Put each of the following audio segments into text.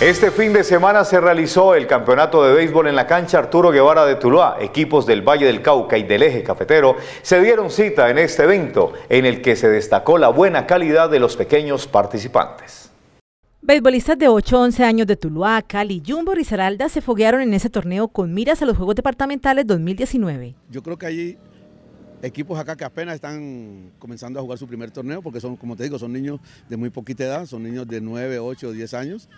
Este fin de semana se realizó el campeonato de béisbol en la cancha Arturo Guevara de Tuluá. Equipos del Valle del Cauca y del Eje Cafetero se dieron cita en este evento en el que se destacó la buena calidad de los pequeños participantes. Béisbolistas de 8 11 años de Tuluá, Cali, Jumbo y Seralda se foguearon en ese torneo con miras a los Juegos Departamentales 2019. Yo creo que hay equipos acá que apenas están comenzando a jugar su primer torneo porque son, como te digo, son niños de muy poquita edad, son niños de 9, 8, 10 años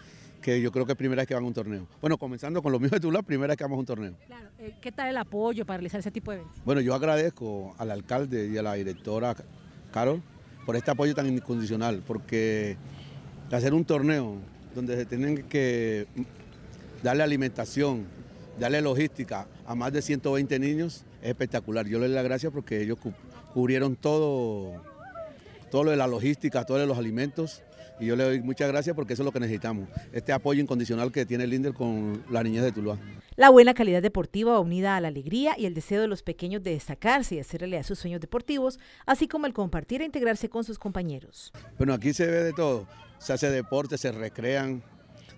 que yo creo que es primera vez que van a un torneo. Bueno, comenzando con lo mío de lado, primera vez que vamos a un torneo. Claro, eh, ¿qué tal el apoyo para realizar ese tipo de eventos? Bueno, yo agradezco al alcalde y a la directora Carol por este apoyo tan incondicional, porque hacer un torneo donde se tienen que darle alimentación, darle logística a más de 120 niños es espectacular. Yo les doy las gracias porque ellos cubrieron todo todo lo de la logística, todo lo de los alimentos. Y yo le doy muchas gracias porque eso es lo que necesitamos, este apoyo incondicional que tiene el con la niñas de Tuluá. La buena calidad deportiva unida a la alegría y el deseo de los pequeños de destacarse y hacer realidad sus sueños deportivos, así como el compartir e integrarse con sus compañeros. Bueno, aquí se ve de todo, se hace deporte, se recrean,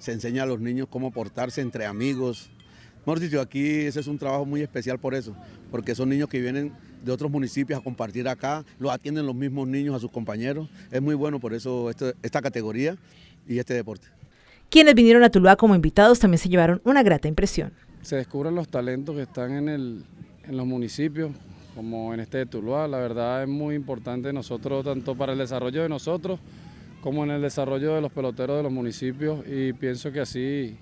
se enseña a los niños cómo portarse entre amigos. Mejor aquí ese es un trabajo muy especial por eso, porque son niños que vienen de otros municipios a compartir acá, lo atienden los mismos niños a sus compañeros. Es muy bueno por eso este, esta categoría y este deporte. Quienes vinieron a Tuluá como invitados también se llevaron una grata impresión. Se descubren los talentos que están en, el, en los municipios, como en este de Tuluá. La verdad es muy importante nosotros, tanto para el desarrollo de nosotros, como en el desarrollo de los peloteros de los municipios y pienso que así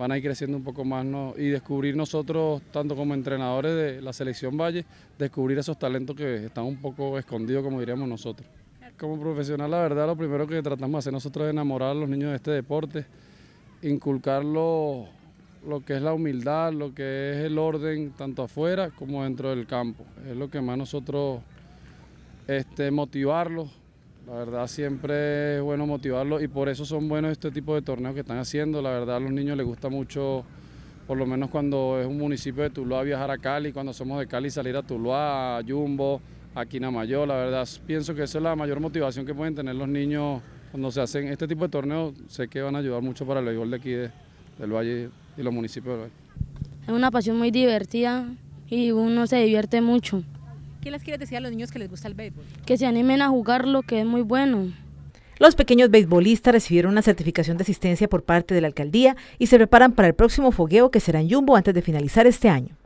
van a ir creciendo un poco más y descubrir nosotros, tanto como entrenadores de la selección Valle, descubrir esos talentos que están un poco escondidos, como diríamos nosotros. Como profesional, la verdad, lo primero que tratamos de hacer nosotros es enamorar a los niños de este deporte, inculcar lo que es la humildad, lo que es el orden, tanto afuera como dentro del campo. Es lo que más nosotros, este, motivarlos, la verdad siempre es bueno motivarlos y por eso son buenos este tipo de torneos que están haciendo. La verdad a los niños les gusta mucho, por lo menos cuando es un municipio de Tuluá, viajar a Cali, cuando somos de Cali salir a Tuluá, a Jumbo, a Quinamayo La verdad pienso que esa es la mayor motivación que pueden tener los niños cuando se hacen este tipo de torneos. Sé que van a ayudar mucho para el béisbol de aquí del Valle y los municipios del Es una pasión muy divertida y uno se divierte mucho. ¿Qué les quieres decir a los niños que les gusta el béisbol? Que se animen a jugarlo, que es muy bueno. Los pequeños beisbolistas recibieron una certificación de asistencia por parte de la alcaldía y se preparan para el próximo fogueo que será en Jumbo antes de finalizar este año.